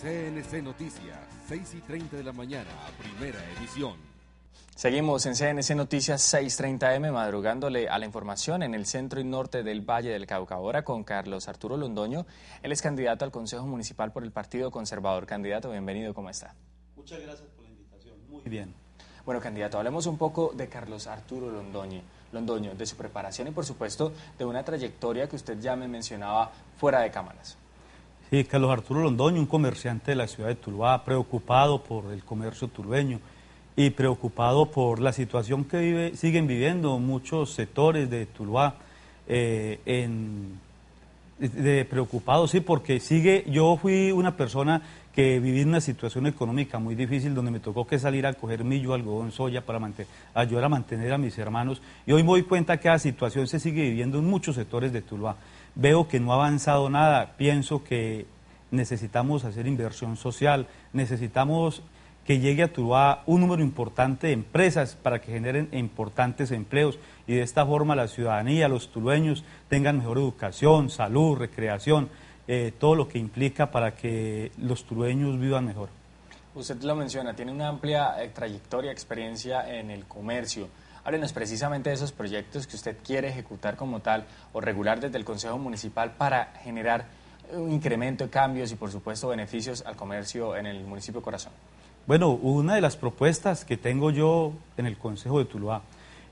CNC Noticias, 6 y 30 de la mañana, primera edición. Seguimos en CNC Noticias 6.30M madrugándole a la información en el centro y norte del Valle del Cauca. Ahora con Carlos Arturo Londoño, él es candidato al Consejo Municipal por el Partido Conservador. Candidato, bienvenido, ¿cómo está? Muchas gracias por la invitación, muy bien. Bueno, candidato, hablemos un poco de Carlos Arturo Londoño, Londoño de su preparación y por supuesto de una trayectoria que usted ya me mencionaba fuera de cámaras. Carlos Arturo Londoño, un comerciante de la ciudad de Tuluá, preocupado por el comercio turbeño y preocupado por la situación que vive, siguen viviendo muchos sectores de Tuluá, preocupado, eh, de, sí, porque sigue, yo fui una persona que viví una situación económica muy difícil donde me tocó que salir a coger millo, algodón, soya para ayudar a mantener a mis hermanos y hoy me doy cuenta que la situación se sigue viviendo en muchos sectores de Tuluá veo que no ha avanzado nada, pienso que necesitamos hacer inversión social, necesitamos que llegue a Tuluá un número importante de empresas para que generen importantes empleos y de esta forma la ciudadanía, los tulueños tengan mejor educación, salud, recreación, eh, todo lo que implica para que los tulueños vivan mejor. Usted lo menciona, tiene una amplia eh, trayectoria, experiencia en el comercio. Háblenos precisamente de esos proyectos que usted quiere ejecutar como tal o regular desde el Consejo Municipal para generar un incremento de cambios y, por supuesto, beneficios al comercio en el municipio Corazón. Bueno, una de las propuestas que tengo yo en el Consejo de Tuluá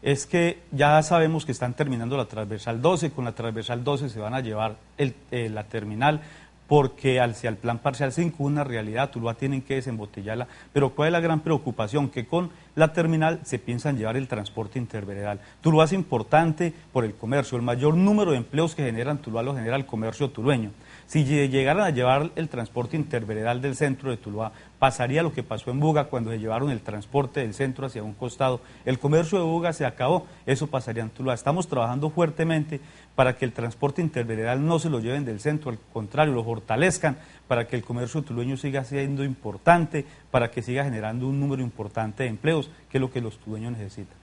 es que ya sabemos que están terminando la transversal 12, con la transversal 12 se van a llevar eh, la terminal, porque hacia el plan parcial 5, una realidad, Tuluá tienen que desembotellarla, pero ¿cuál es la gran preocupación? Que con la terminal, se piensa en llevar el transporte interveredal. Tuluá es importante por el comercio. El mayor número de empleos que generan Tuluá lo genera el comercio tulueño. Si llegaran a llevar el transporte interveredal del centro de Tuluá, pasaría lo que pasó en Buga cuando se llevaron el transporte del centro hacia un costado. El comercio de Buga se acabó, eso pasaría en Tuluá. Estamos trabajando fuertemente para que el transporte interveredal no se lo lleven del centro, al contrario, lo fortalezcan para que el comercio tulueño siga siendo importante, para que siga generando un número importante de empleos, que es lo que los dueños necesitan.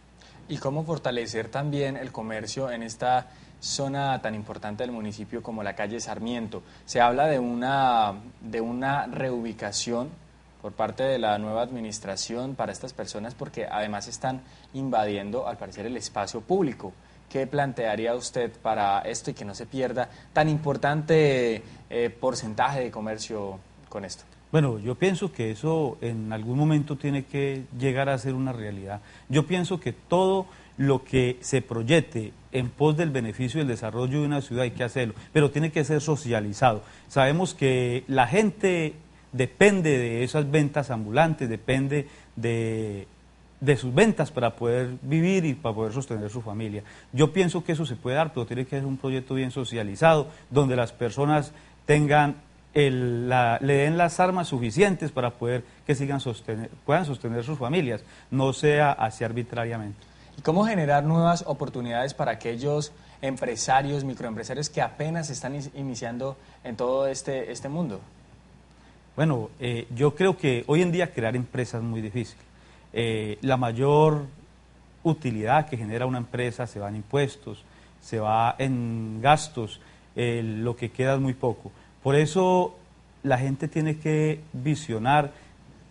¿Y cómo fortalecer también el comercio en esta zona tan importante del municipio como la calle Sarmiento? Se habla de una, de una reubicación por parte de la nueva administración para estas personas porque además están invadiendo al parecer el espacio público. ¿Qué plantearía usted para esto y que no se pierda tan importante eh, porcentaje de comercio con esto? Bueno, yo pienso que eso en algún momento tiene que llegar a ser una realidad. Yo pienso que todo lo que se proyecte en pos del beneficio y el desarrollo de una ciudad hay que hacerlo, pero tiene que ser socializado. Sabemos que la gente depende de esas ventas ambulantes, depende de, de sus ventas para poder vivir y para poder sostener su familia. Yo pienso que eso se puede dar, pero tiene que ser un proyecto bien socializado, donde las personas tengan le den las armas suficientes para poder que sigan puedan sostener sus familias, no sea así arbitrariamente. ¿Y cómo generar nuevas oportunidades para aquellos empresarios, microempresarios que apenas están iniciando en todo este, este mundo? Bueno, eh, yo creo que hoy en día crear empresas es muy difícil. Eh, la mayor utilidad que genera una empresa se va en impuestos, se va en gastos, eh, lo que queda es muy poco. Por eso la gente tiene que visionar,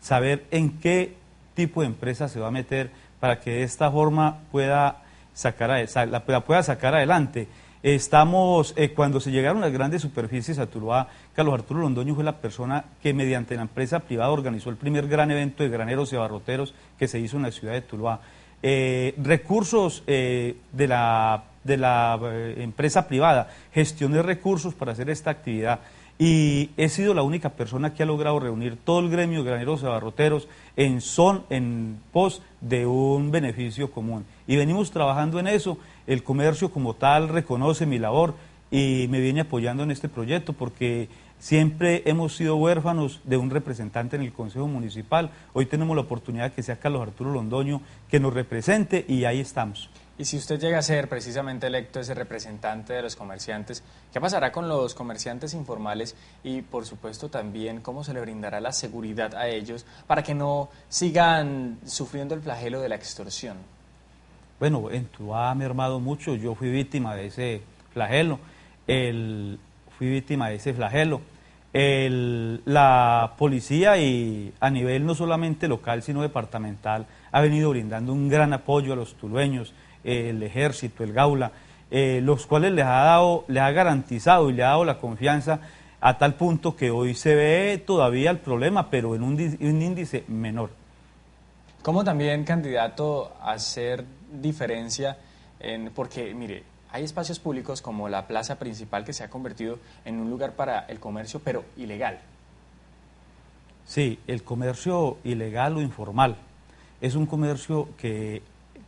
saber en qué tipo de empresa se va a meter para que de esta forma pueda la, pueda sacar adelante. Estamos, eh, cuando se llegaron las grandes superficies a Tuluá, Carlos Arturo Londoño fue la persona que mediante la empresa privada organizó el primer gran evento de graneros y abarroteros que se hizo en la ciudad de Tuluá. Eh, recursos eh, de la, de la empresa privada, gestión de recursos para hacer esta actividad y he sido la única persona que ha logrado reunir todo el gremio graneros y abarroteros en, son, en pos de un beneficio común. Y venimos trabajando en eso, el comercio como tal reconoce mi labor y me viene apoyando en este proyecto porque Siempre hemos sido huérfanos de un representante en el Consejo Municipal. Hoy tenemos la oportunidad de que sea Carlos Arturo Londoño que nos represente y ahí estamos. Y si usted llega a ser precisamente electo ese representante de los comerciantes, ¿qué pasará con los comerciantes informales? Y por supuesto también, ¿cómo se le brindará la seguridad a ellos para que no sigan sufriendo el flagelo de la extorsión? Bueno, en tu ha mermado mucho, yo fui víctima de ese flagelo. El, fui víctima de ese flagelo. la policía y a nivel no solamente local sino departamental ha venido brindando un gran apoyo a los tulueños, el ejército, el gaula, eh, los cuales les ha dado, les ha garantizado y le ha dado la confianza a tal punto que hoy se ve todavía el problema, pero en un, índice menor. ¿Cómo también, candidato, hacer diferencia en, porque mire, hay espacios públicos como la plaza principal que se ha convertido en un lugar para el comercio, pero ilegal. Sí, el comercio ilegal o informal es un comercio que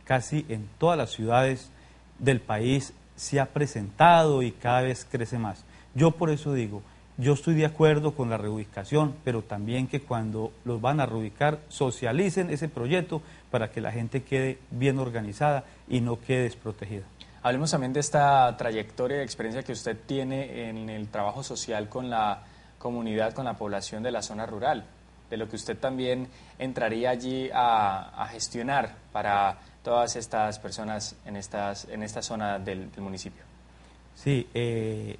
casi en todas las ciudades del país se ha presentado y cada vez crece más. Yo por eso digo, yo estoy de acuerdo con la reubicación, pero también que cuando los van a reubicar socialicen ese proyecto para que la gente quede bien organizada y no quede desprotegida. Hablemos también de esta trayectoria de experiencia que usted tiene en el trabajo social con la comunidad, con la población de la zona rural, de lo que usted también entraría allí a, gestionar para todas estas personas en, estas, en esta zona del, municipio. Sí, eh,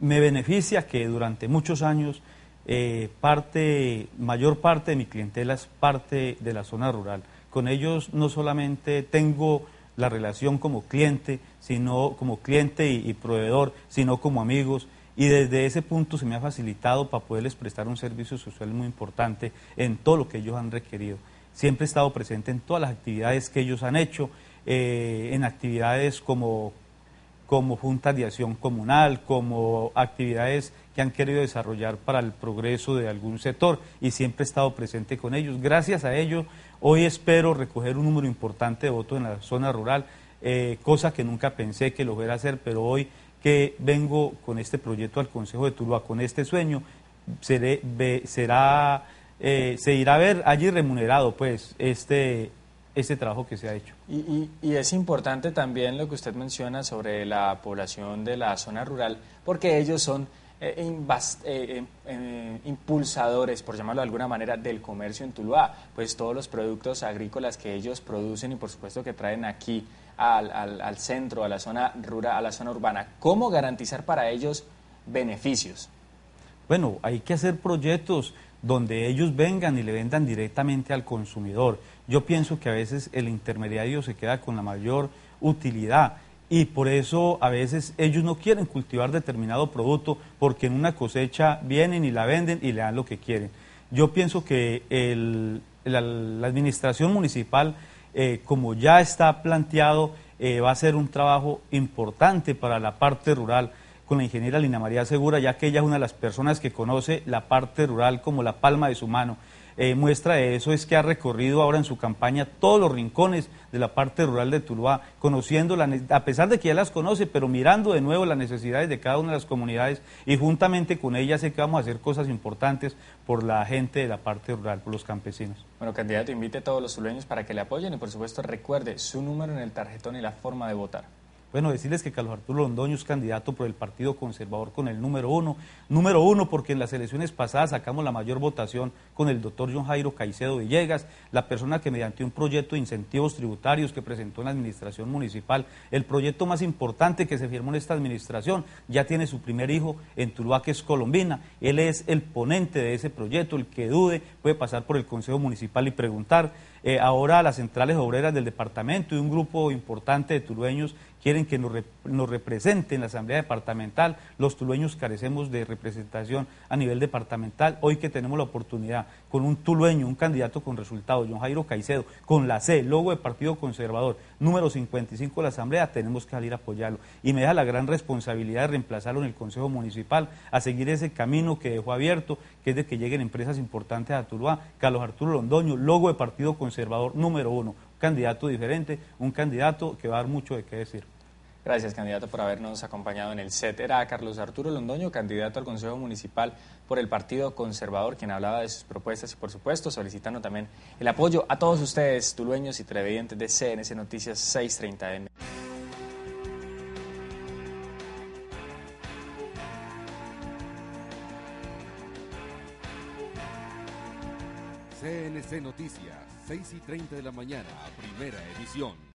me beneficia que durante muchos años eh, parte, mayor parte de mi clientela es parte de la zona rural. Con ellos no solamente tengo la relación como cliente, sino como cliente y, proveedor, sino como amigos. Y desde ese punto se me ha facilitado para poderles prestar un servicio social muy importante en todo lo que ellos han requerido. Siempre he estado presente en todas las actividades que ellos han hecho, eh, en actividades como como juntas de acción comunal, como actividades que han querido desarrollar para el progreso de algún sector y siempre he estado presente con ellos. Gracias a ello, hoy espero recoger un número importante de votos en la zona rural, eh, cosa que nunca pensé que lo fuera hacer, pero hoy que vengo con este proyecto al Consejo de Tuluá, con este sueño, será, eh, se irá a ver allí remunerado pues este, ese trabajo que se ha hecho. Y, es importante también lo que usted menciona sobre la población de la zona rural, porque ellos son eh, eh, eh, impulsadores, por llamarlo de alguna manera, del comercio en Tuluá, pues todos los productos agrícolas que ellos producen y por supuesto que traen aquí al, al centro, a la zona rural, a la zona urbana. ¿Cómo garantizar para ellos beneficios? Bueno, hay que hacer proyectos donde ellos vengan y le vendan directamente al consumidor yo pienso que a veces el intermediario se queda con la mayor utilidad y por eso a veces ellos no quieren cultivar determinado producto porque en una cosecha vienen y la venden y le dan lo que quieren. Yo pienso que la, administración municipal, eh, como ya está planteado, eh, va a ser un trabajo importante para la parte rural con la ingeniera Lina María Segura, ya que ella es una de las personas que conoce la parte rural como la palma de su mano. Eh, muestra de eso es que ha recorrido ahora en su campaña todos los rincones de la parte rural de Tuluá, conociendo, a pesar de que ya las conoce, pero mirando de nuevo las necesidades de cada una de las comunidades y juntamente con ella sé que vamos a hacer cosas importantes por la gente de la parte rural, por los campesinos. Bueno, candidato, invite a todos los tulueños para que le apoyen y por supuesto recuerde su número en el tarjetón y la forma de votar. Bueno, decirles que Carlos Arturo Londoño es candidato por el Partido Conservador con el número uno. Número uno porque en las elecciones pasadas sacamos la mayor votación con el doctor John Jairo Caicedo Villegas, la persona que mediante un proyecto de incentivos tributarios que presentó en la administración municipal, el proyecto más importante que se firmó en esta administración, ya tiene su primer hijo en Tuluá, que es Colombina. Él es el ponente de ese proyecto, el que dude puede pasar por el Consejo Municipal y preguntar. Eh, ahora ahora las centrales obreras del departamento y un grupo importante de tulueños quieren que nos, represente en la Asamblea Departamental. Los tulueños carecemos de representación a nivel departamental. Hoy que tenemos la oportunidad con un tulueño, un candidato con resultados, John Jairo Caicedo, con la C, logo de Partido Conservador, número 55 de la Asamblea, tenemos que salir a apoyarlo. Y me deja la gran responsabilidad de reemplazarlo en el Consejo Municipal, a seguir ese camino que dejó abierto, que es de que lleguen empresas importantes a Tuluá. Carlos Arturo Londoño, logo de Partido Conservador número uno, candidato diferente, un candidato que va a dar mucho de qué decir. Gracias, candidato, por habernos acompañado en el set. Era Carlos Arturo Londoño, candidato al Consejo Municipal por el Partido Conservador, quien hablaba de sus propuestas y, por supuesto, solicitando también el apoyo a todos ustedes, tulueños y televidentes de CNC Noticias 630M. CNC Noticias, 6 y 30 de la mañana, primera edición.